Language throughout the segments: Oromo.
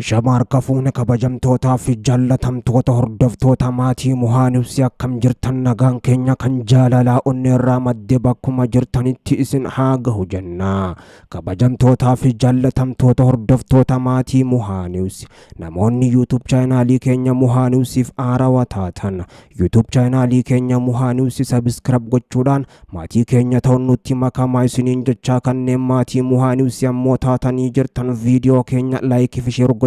Shamarkafuuna kabajamtootaa fi jaallatamtoota hordoftoota maatii muhaanibsii akkam jirtan nagaan keenya kan jaalalaa onni irraa maddee bakkuma jirtanitti isin haa gahu jenna. Kabajamtootaa fi jaallatamtoota hordoftoota maatii muhaanibsi namoonni yuutub chaanaalii keenya muhaanibsiif aarawa taatan yuutub chaanaalii keenya muhaanibsi sabiskirab gochuudhaan maatii keenya ta'uun nutti makamaa isiniin jechaa kanneen maatii muhaanibsi ammoo taatanii jirtan viidiyoo keenya laayikii fi sheergoo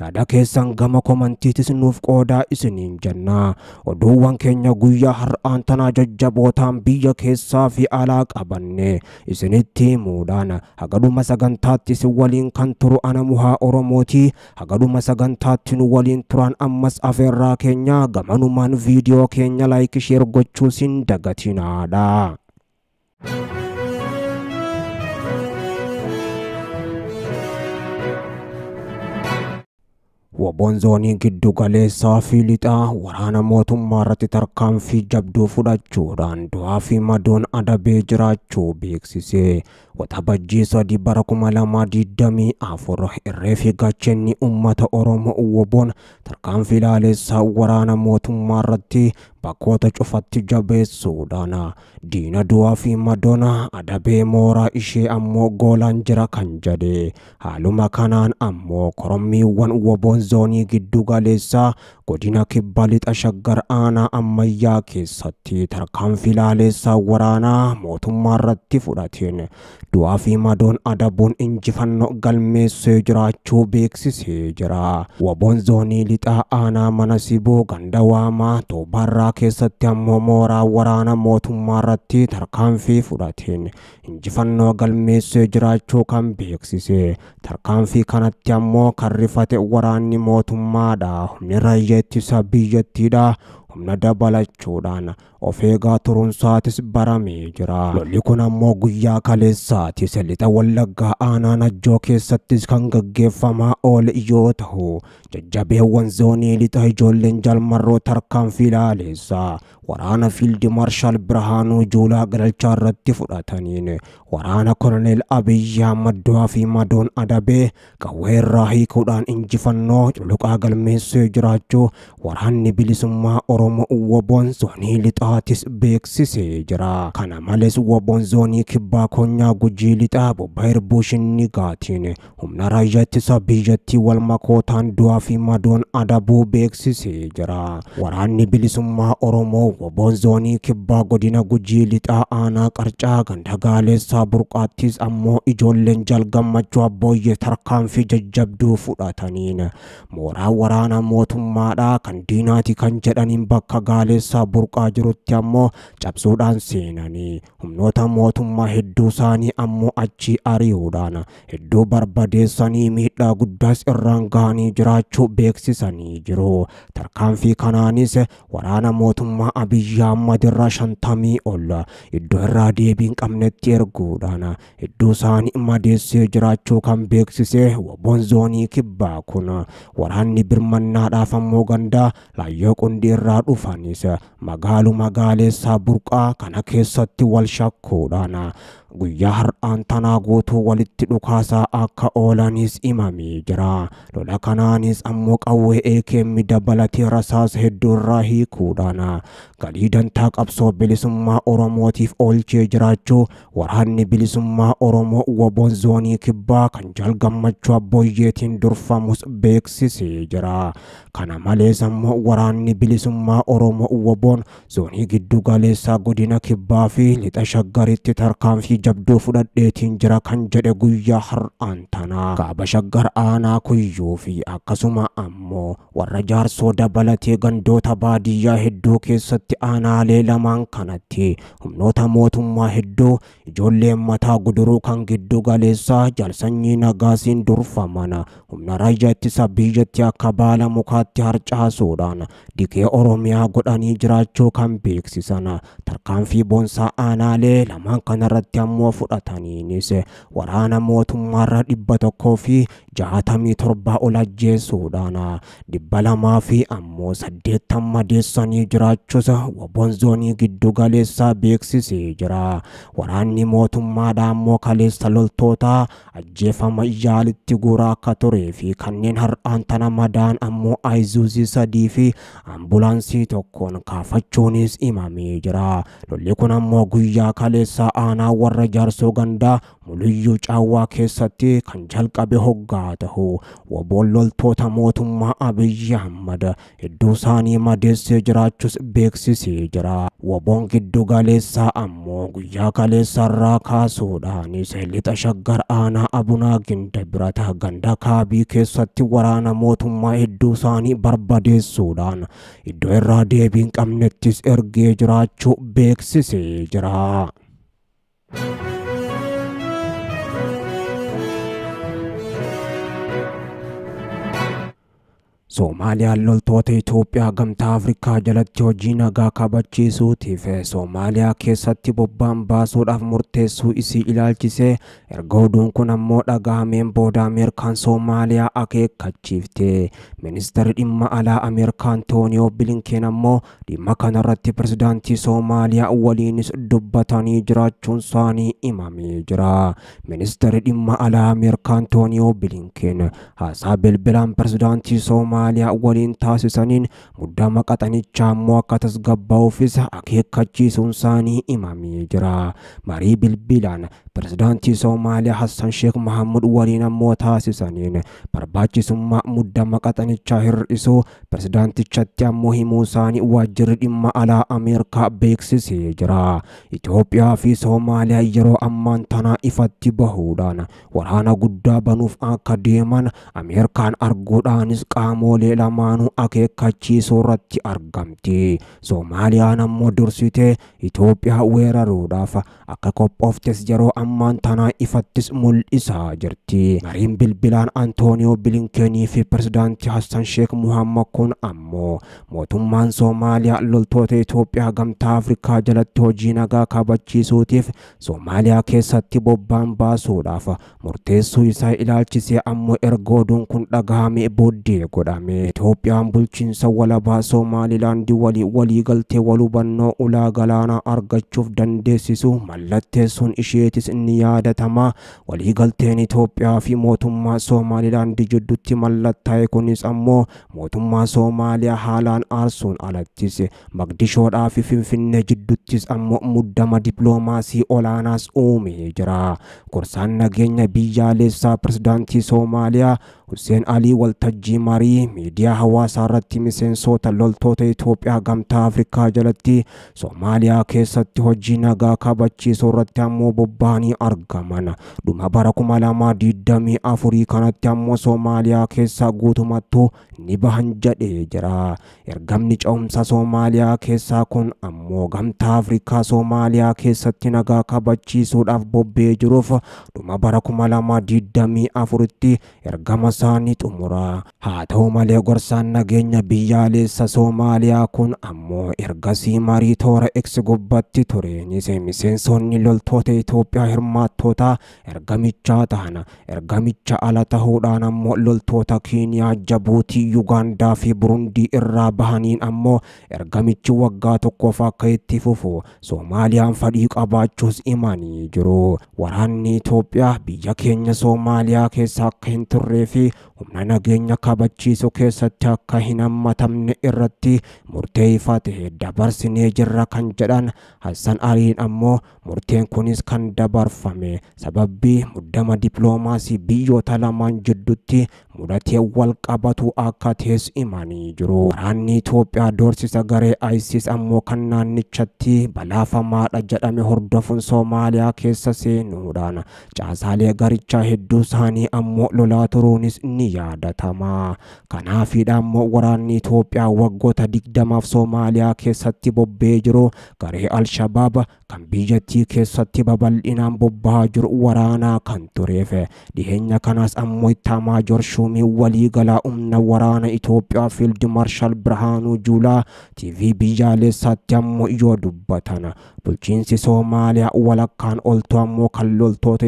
yaada keessan gama komantiitis nuuf qoodaa isiniin jenna. Oduuwwan keenya guyyaa har'aan tanaa jajjabootaan biyya keessaa fi alaa qabanne isinitti himuudhaan hagaduma sagantaatti isin waliin kan turu ana muhaa Oromooti. Hagaduma sagantaatti nu waliin turan ammas afeerraa keenya gamanumaan viidiyoo keenya laayik sheer gochuu sin dagatiinaadha. Wabboon zoonii giddu galeessaa fi lixaa waraana mootummaa irratti tarkaanfii jabduu fudhachuudhaan du'aa fi madoon adabee jiraachuu beeksise. watabajjii sadi bara 2024 irree fiiggacheenni uummata Oromoo wabboon tarkaanfii laalessaa waraana mootummaa irratti bakkoota cufatti jabeessuudhaan diina du'aa fi adabee mooraa ishee ammoo goolaan jira kan haaluma kanaan ammoo korommiiwwan woboon zoonii giddu godina kibba lixa shaggar aanaa ammayyaa keessatti tarkaanfii laaleessaa waraanaa mootummaa irratti fudhateen du'aa fi madoon adabuun injifanno galmeessee jiraachuu beeksisee jira woboon zoonii lixa aanaa mana siboo ganda waamaa toobarraa keessatti ammoo mooraa waraana mootummaa irratti tarkaanfii fudhateen injifannoo galmeessee jiraachuu kan beeksise. Tarkaanfii kanatti ammoo kan rifate waraanni mootummaadha. Humni raayyaa ittisa biyyattiidha. humna dabalachuudhaan of eegaa turuunsaatis baramee jira. Lolli kun ammoo guyyaa kaleessaatis lixa Wallaggaa aanaan ajjoo keessattis kan gaggeeffamaa oole yoo ta'u jajjabeewwan zoonii lixa ijoolleen jalmarroo tarkaanfii laaleessaa waraana fiildi maarshaal Birhaanuu Juulaa galalchaa irratti fudhataniin waraana koloneel Abiyyi Ahmad du'aa fi madoon adabee qawwee irraa hiikuudhaan injifannoo culuqaa galmeessee jiraachuu waraanni bilisummaa Oromoo Woboon Zoonii Lixaatis beeksisee jira. Kana malees Woboon Zoonii Kibbaa Koonyaa Gujii Lixaa Bobbaa Hirbuu Shinnigaatiin humna raayyaa ittisa biyyattii wal makootaan du'aa fi madoon adabuu beeksisee jira. Waraanni bilisummaa Oromoo Woboon Zoonii Kibbaa Godina Gujii Lixaa Aanaa Qarcaa Ganda Gaaleessaa Burqaattis ammoo ijoolleen jal gammachuu abbooyyee tarkaanfii jajjabduu fudhataniin mooraa waraanaa mootummaadhaa kan diinaati kan jedhaniin bakka gaaleessaa burqaa jirutti ammoo cabsuudhaan seenanii humnoota mootummaa hedduu isaanii ammoo achi ari'uudhaan hedduu barbadeessanii miidhaa guddaas irraan ga'anii jiraachuu beeksisanii jiru. Tarkaanfii kanaanis waraana mootummaa Abiyyi Ahmad irra shantamii ol iddoo irraa deebii hin qabnetti erguudhaan hedduu isaanii madeessee jiraachuu kan beeksise wabboon zoonii kibbaa kun waraanni birmannaadhaaf ammoo gandaa laayyoo qundii irraa irraa dhufanis magaaluu magaaleessaa kana keessatti wal shakkuudhaan guyyaa har'aan tanaa gootu walitti dhukaasaa akka oolanis himamee jira. Lola kanaanis ammoo qawwee eekeemmi dabalatee rasaas hedduu irraa hiikuudhaan galii dantaa qabsoo bilisummaa Oromootiif oolchee jiraachuu waraanni bilisummaa Oromoo Woboon zoonii kibbaa kan jaal gammachuu abbooyyeetiin durfamus beeksisee jira. Kana malees ammoo waraanni bilisummaa mootummaa Oromoo Uwwaboon zoonii giddu galeessaa godina kibbaa fi lixa shaggaritti tarkaanfii jabduu fudhadheetiin jira kan jedhe guyyaa har'aan tanaa kaaba shaggar aanaa kuyyuu fi akkasuma ammoo warra jaarsoo dabalatee gandoota baadiyyaa hedduu keessatti aanaalee lamaan kanatti humnoota mootummaa hedduu ijoolleen mataa guduruu kan giddu galeessaa jalsanyii nagaasiin durfamana humna raayyaa ittisa biyyatti akka baala mukaatti harcaasuudhaan dikee Oromoo Oromiyaa godhanii jiraachuu kan beeksisan tarkaanfii boonsaa aanaalee lamaan kanarratti ammoo fudhataniinis waraana mootummaarra dhibba tokkoo fi jaatamii torba ol ajjeesuudhaan dhibba lamaa fi ammoo saddeettama deessanii jiraachuusa waboon zoonii giddu galeessaa beeksisee jira. Waraanni mootummaadhaa ammoo kaleessa loltootaa ajjeefama yaalitti guuraa akka turee fi kanneen har'aan tana madaan ammoo ayzuuzii sadii fi ambulaansii dubartii tokkoon kaafachuunis himamee jira. Lolli kun ammoo guyyaa kaleessa aanaa warra jaarsoo gandaa muluyyuu caawwaa keessatti kan jalqabe hoggaa ta'u woboon loltoota mootummaa Abiyyi Ahmad hedduu isaanii madeessee jiraachus beeksisee jira. Woboon giddu galeessaa ammoo guyyaa kaleessa irraa kaasuudhaanis lixa shaggar aanaa abunaa ginda birata ganda kaabii keessatti waraana mootummaa hedduu isaanii barbadeessuudhaan iddoo raa deebiin qamnettis ergee jiraachuu beeksisee jira. Soomaaliyaan loltoota Itoophiyaa gamtaa Afrikaa jalatti hojii nagaa kabachiisuutiif Soomaaliyaa keessatti bobba'an baasuudhaaf murteessuu isii ilaalchise erga oduun kun ammoo dhagahameen booda Ameerikaan Soomaaliyaa akeekkachiifte. Ministarri dhimma alaa Ameerikaa Antooniyoo Bilinkeen ammoo dhimma kanarratti pirezidaantii Soomaaliyaa waliinis dubbatanii jiraachuun isaanii himamee jira. Ministarri dhimma alaa Ameerikaa Antooniyoo Bilinkeen haasaa bilbilaan pirezidaantii Soomaaliyaa Somaaliyaa waliin taasisaniin guddaama qaxanichaa immoo akka tasgabbaa'uufis akeekkachiisuun isaanii himamee jira. Marii bilbilaan Pireezidaantii Soomaaliyaa Hassan Sheek Mahammud waliin ammoo taasisaniin barbaachisummaa mudda qaxanichaa hir'isuu pireezidaantichatti ammoo himuu isaanii waajjirri dhimma alaa Ameerikaa beeksisee jira. Itoophiyaa fi Soomaaliyaa yeroo ammaan tana ifatti bahuudhaan waraana guddaa banuuf akka deeman Ameerikaan arguudhaanis qaamolee lamaanuu akeekkachiisuu irratti argamti. Soomaaliyaan ammoo dursitee Itoophiyaa weeraruudhaaf akka qophooftes yeroo ammaan tanaa ifattis mul'isa jirti. Mariin bilbilaan Antooniyoo Bilinkeenii fi Pirezidaantii Hassan Sheek Muhammad kun ammoo mootummaan Soomaaliyaa loltoota Itoophiyaa gamtaa Afrikaa jalatti hojii nagaa kabachiisuutiif Soomaaliyaa keessatti bobbaan baasuudhaaf murteessuu isaa ilaalchisee ammoo erga oduun kun dhagahame booddee godhame. Itoophiyaan bulchiinsa walabaa Somaalilaandii walii waliigaltee walubannoo ulaa galaanaa argachuuf dandeessisu mallatteessuun isheetis Inni yaadatama. Waliigalteen Itoophiyaa fi mootummaa Somaaliilaandi jidduutti mallattaa'e kunis ammoo mootummaa Soomaaliyaa haalaan aarsuun alattis Magdishoodhaa fi Finfinnee jidduttis ammoo muddama diploomaasii olaanaas uumee jira. Korsaan nageenya biyyaalessaa pirezidaantii Soomaaliyaa Husseen Alii waltajjii marii miidiyaa hawaasaa irratti miseensota loltoota Itoophiyaa gamtaa Afrikaa jalatti Soomaaliyaa keessatti hojii nagaa kabachiisuu irratti ammoo bobba'anii argaman. Dhuma bara kuma lama digdamii afurii kanatti ammoo Soomaaliyaa keessaa guutumattuu ni bahan jedhee jira. Ergamni cehumsa Soomaaliyaa keessaa kun ammoo gamtaa Afrikaa Soomaaliyaa keessatti nagaa kabachiisuudhaaf bobba'ee jiruuf dhuma bara kuma lama digdamii afuritti ergama gorsaan ni malee gorsaan nageenya biyyaalessa Soomaaliyaa kun ammoo ergasii marii toora eksi gubbatti ture. Miseensonni loltoota Itoophiyaa hirmaattoota ergamichaa ta'an ergamicha ala ta'uudhaan ammoo loltoota Keeniyaa, Jabuutii, Yugaandaa fi Burundii irraa bahaniin ammoo ergamichi waggaa tokkoof akka itti fufu Soomaaliyaan fadhii qabaachuus imanii jiru. Waraanni Itoophiyaa biyya keenya Soomaaliyaa keessa akka hin turree fi humna nageenya kabachiisuu keessatti akka hin hammatamne irratti murtee ifaa ta'e dabarsinee jirra kan jedhan Hassan Aliin ammoo murteen kunis kan dabarfame sababii muddama dippiloomaasii biyyoota lamaan jiddutti mudatee wal qabatu akka tees himanii jiru. Waraanni Itoophiyaa doorsisa garee ISIS ammoo kan naannichatti balaafamaadha jedhame hordofuun Soomaaliyaa keessa seenuudhaan caasaalee garichaa hedduu isaanii ammoo lolaa turuunis ni yaadatama. Kanaafiidhaan waraanni Itoophiyaa waggoota digdamaaf Soomaaliyaa keessatti bobba'ee jiru garee shabaab kan biyyattii keessatti babal'inaan bobba'aa jiru waraanaa kan tureef dhiyeenya kanas ammoo itti maajoor shuumii waliigalaa humna waraana Itoophiyaa fiild marshal Birhaanuu Juulaa TV biyyaalessaatti ammoo yoo dubbatan bulchiinsi Soomaaliyaa walakkaan oltu ammoo kan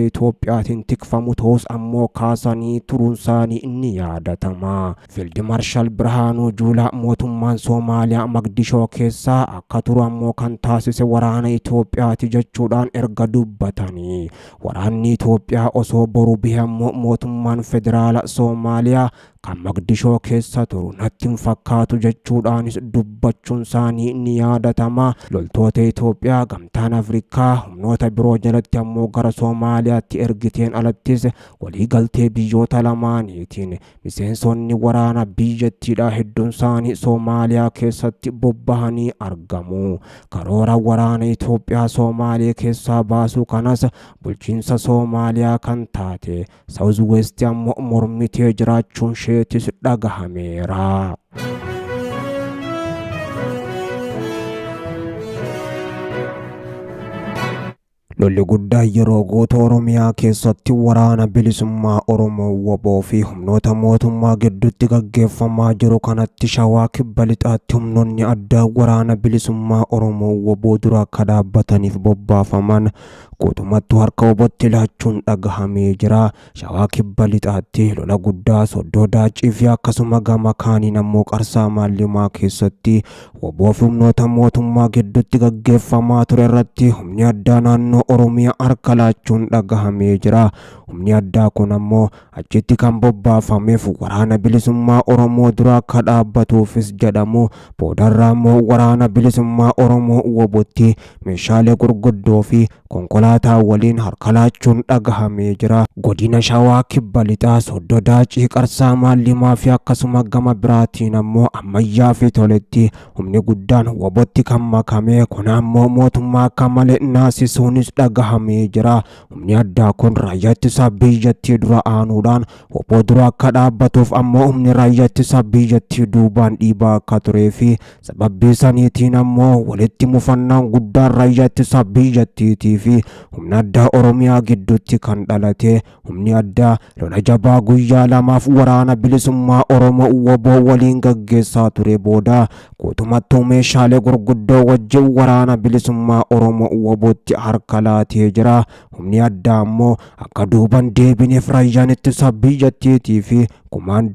Itoophiyaatiin tikfamu ta'us ammoo kaasanii turunsa. ሳኒ እኒ ያደተማ ፊልድ ማርሻል ብርሃኑ ጁላ ሞቱማን ሶማሊያ መግዲሾ ኬሳ አካቱሩ አሞ ከንታስሴ ወራነ ኢትዮጵያ ትጀቹዳን ኤርገ ዱበተኒ ወራኒ ኢትዮጵያ ኦሶ ቦሩ ብሄሞ ሞቱማን ፌዴራል ሶማሊያ kan Magdishoo keessa turu natti hin fakkaatu jechuudhaanis dubbachuun isaanii ni yaadatama. Loltoota Itoophiyaa gamtaan Afrikaa humnoota biroo jalatti ammoo gara Soomaaliyaatti ergiteen alattis waliigaltee biyyoota lamaaniitiin miseensonni waraana biyyattiidha hedduun isaanii Soomaaliyaa keessatti bobbahanii argamu. Karoora waraana Itoophiyaa Soomaalee keessaa baasu kanas bulchiinsa Soomaaliyaa kan taate Saawuz West ammoo mormitee jiraachuun shee ci daga hamira Lolli guddaa yeroo goota Oromiyaa keessatti waraana bilisummaa Oromoo waboo fi humnoota mootummaa gidduutti gaggeeffamaa jiru kanatti Shawaa Kibba Lixaatti humnoonni addaa waraana bilisummaa Oromoo waboo dura akka dhaabbataniif bobbaafaman guutumatti harka obotti laachuun dhagahamee jira. Shawaa Kibba Lixaatti lola guddaa soddoo daacii fi akkasuma gama kaaniin ammoo qarsaa maallimaa keessatti waboo fi humnoota mootummaa gidduutti gaggeeffamaa ture irratti humni addaa naannoo Oromiyaa harka laachuun dhagahamee jira. Humni addaa kun ammoo achitti kan fu waraana bilisummaa Oromoo duraa akka dhaabbatuufis jedhamu boodarraa immoo waraana bilisummaa Oromoo wobotti meeshaalee gurguddoo fi konkolaataa waliin harka laachuun dhagahamee jira. Godina Shawaa Kibba Lixaa, daachi Ciiqarsaa, Maallimaa fi akkasuma gama biraatiin ammoo ammayyaa fi toletti humni guddaan wobotti kan makame. Kun ammoo mootummaa akka malee naasisuunis dhagahamee jira. Humni adda kun raayyaa ittisaa biyyattii dura aanuudhaan obbo dura akka dhaabbatuuf ammoo humni raayyaa ittisaa biyyattii duubaan dhiibaa akka turee fi sababii saniitiin ammoo walitti mufannaan guddaan raayyaa ittisaa biyyattiitii fi humni addaa Oromiyaa gidduutti kan dhalate humni adda lola jabaa guyyaa lamaaf waraana bilisummaa Oromoo woboo waliin gaggeessaa ture booda guutumattuu meeshaalee gurguddoo wajjin waraana bilisummaa Oromoo harka laatee jira. Humni addaa ammoo akka duuban deebineef raayyaan ittisa biyyattiitii fi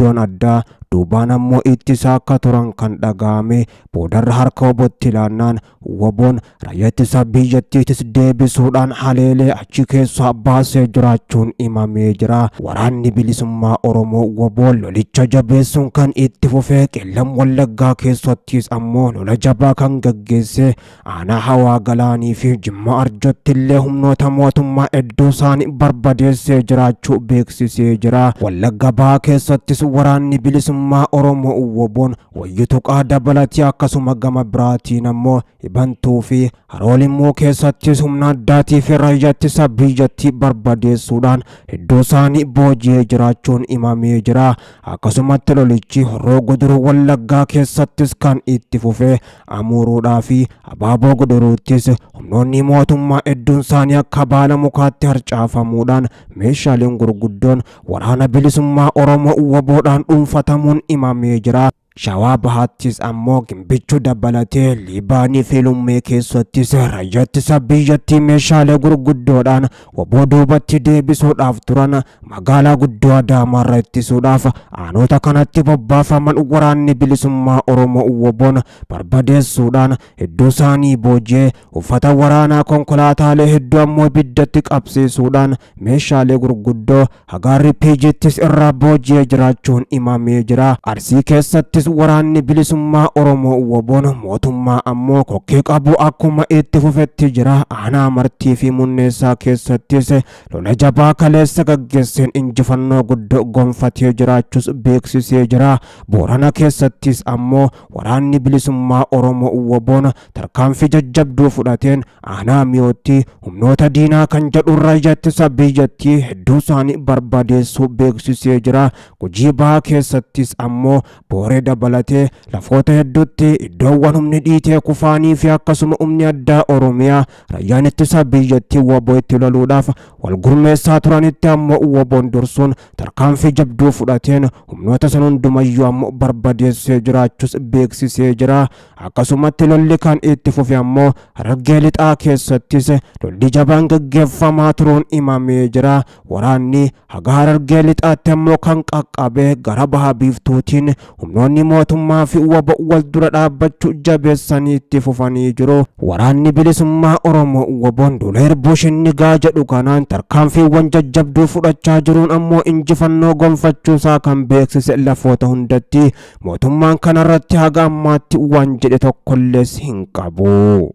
doon addaa duubaan ammoo ittisa akka turan kan dhaga'ame boodarra harka obotti ilaannaan waboon raayyaa ittisaa biyyattiitis deebisuudhaan haleelee achi keessaa baasee jiraachuun imamee jira waraanni bilisummaa oromoo waboon lolicha jabeessuun kan itti fufee qillan wallaggaa keessattis ammoo lola jabaa kan gaggeesse aanaa hawaa galaanii fi jimma Arjottillee humnoota mootummaa hedduu isaanii barbadeessee jiraachuu beeksisee jira wallagga baa keessattis waraanni bilisummaa mootummaa Oromoo uwwabuun wayyituu qaadaa balatii akkasuma gama biraatiin ammoo hibantuu fi harool immoo keessattis humna addaatii fi raayyattisa biyyattii barbadeessuudhaan hedduu isaanii booji'ee jiraachuun himamee jira. Akkasumatti lolichi horoo guduruu wallaggaa keessattis kan itti fufee amuruudhaa fi abaaboo guduruuttis humnoonni mootummaa hedduun isaanii akka baala mukaatti harcaafamuudhaan meeshaaleen gurguddoon waraana bilisummaa Oromoo uwwaboodhaan dhuunfatamu Imam imamnya Shawaa bahaattis ammoo gimbichuu dabalatee Liibaanii filummee keessattis rayyattisa biyyattii meeshaalee gurguddoodhaan waboo duubatti dhaaf turan magaalaa guddoo Adaamaarra ittisuudhaaf aanota kanatti bobbaafaman waraanni bilisummaa Oromoo waboon barbadeessuudhaan hedduu isaanii booji'ee uffata waraanaa konkolaataalee hedduu ammoo ibiddatti qabsiisuudhaan meeshaalee gurguddoo hagaarri piijittis irraa booji'ee jiraachuun himamee jira. Arsii keessattis kunis waraanni bilisummaa Oromoo woboon mootummaa ammoo kokkee qabu akkuma itti fufetti jira. Aanaa martii fi munneessaa keessattis lola jabaa kaleessa gaggeesseen injifannoo guddoo gonfatee jiraachuus beeksisee jira. Boorana keessattis ammoo waraanni bilisummaa Oromoo woboon tarkaanfii jajjabduu fudhateen aanaa mi'ootti humnoota diinaa kan jedhurra ijattisa biyyattii hedduu isaanii barbaadeessuu beeksisee jira. Gujii bahaa keessattis ammoo booree dabalatee lafoota hedduutti iddoowwan humni dhiitee kufaani fi akkasuma humni addaa Oromiyaa rayyaan ittisa biyyattii waboo itti loluudhaaf wal gurmeessaa turanitti ammoo waboon dursuun tarkaanfii jabduu fudhateen humnoota san lolli kan itti fufe lolli jabaan kan qaqqabee waraanni mootummaa fi waba wal dura dhaabbachuu jabeessanii itti fufanii jiru. Waraanni bilisummaa Oromoo waboon Duleer Bushinni gaa jedhu kanaan tarkaanfiiwwan jajjabduu fudhachaa jiruun ammoo injifannoo gonfachuusaa kan beeksise lafoota hundatti mootummaan kanarratti haga ammaatti waan jedhe tokkollees hin qabu.